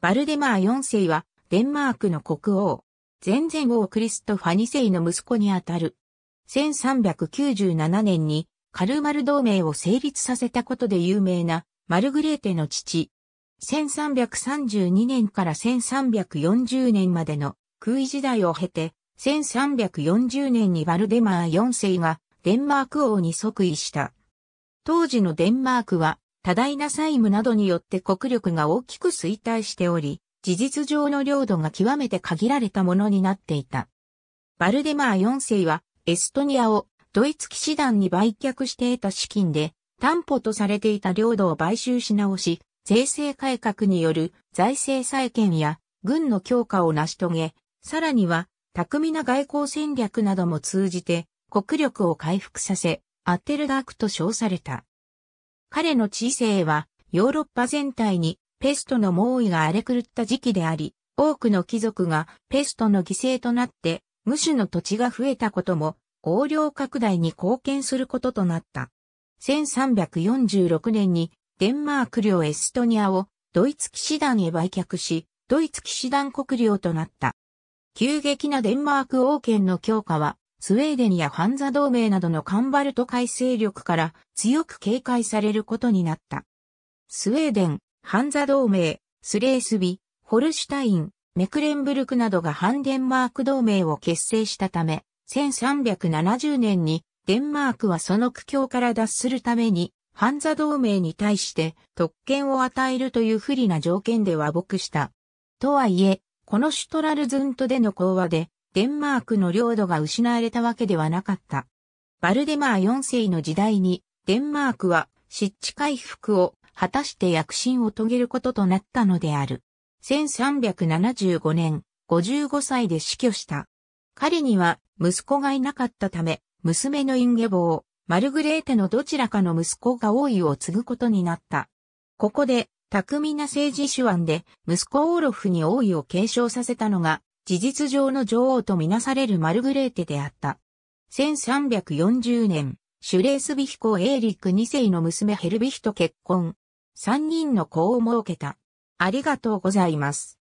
バルデマー4世は、デンマークの国王。前々王クリストファ2世の息子にあたる。1397年に、カルマル同盟を成立させたことで有名な、マルグレーテの父。1332年から1340年までの空位時代を経て、1340年にバルデマー4世がデンマーク王に即位した。当時のデンマークは多大な債務などによって国力が大きく衰退しており、事実上の領土が極めて限られたものになっていた。バルデマー4世は、エストニアをドイツ騎士団に売却して得た資金で、担保とされていた領土を買収し直し、税制改革による財政再建や軍の強化を成し遂げ、さらには巧みな外交戦略なども通じて国力を回復させ、アッテルダークと称された。彼の知性はヨーロッパ全体にペストの猛威が荒れ狂った時期であり、多くの貴族がペストの犠牲となって無種の土地が増えたことも横領拡大に貢献することとなった。1346年にデンマーク領エストニアをドイツ騎士団へ売却し、ドイツ騎士団国領となった。急激なデンマーク王権の強化はスウェーデンやハンザ同盟などのカンバルト海勢力から強く警戒されることになった。スウェーデン、ハンザ同盟、スレースビ、ホルシュタイン、メクレンブルクなどが反デンマーク同盟を結成したため、1370年にデンマークはその苦境から脱するために、ハンザ同盟に対して特権を与えるという不利な条件で和睦した。とはいえ、このシュトラルズントでの講和で、デンマークの領土が失われたわけではなかった。バルデマー4世の時代に、デンマークは湿地回復を果たして躍進を遂げることとなったのである。1375年、55歳で死去した。彼には息子がいなかったため、娘のインゲボー、マルグレーテのどちらかの息子が王位を継ぐことになった。ここで、巧みな政治手腕で、息子オーロフに王位を継承させたのが、事実上の女王とみなされるマルグレーテであった。1340年、シュレースビヒコ・エーリック2世の娘ヘルビヒと結婚。3人の子を設けた。ありがとうございます。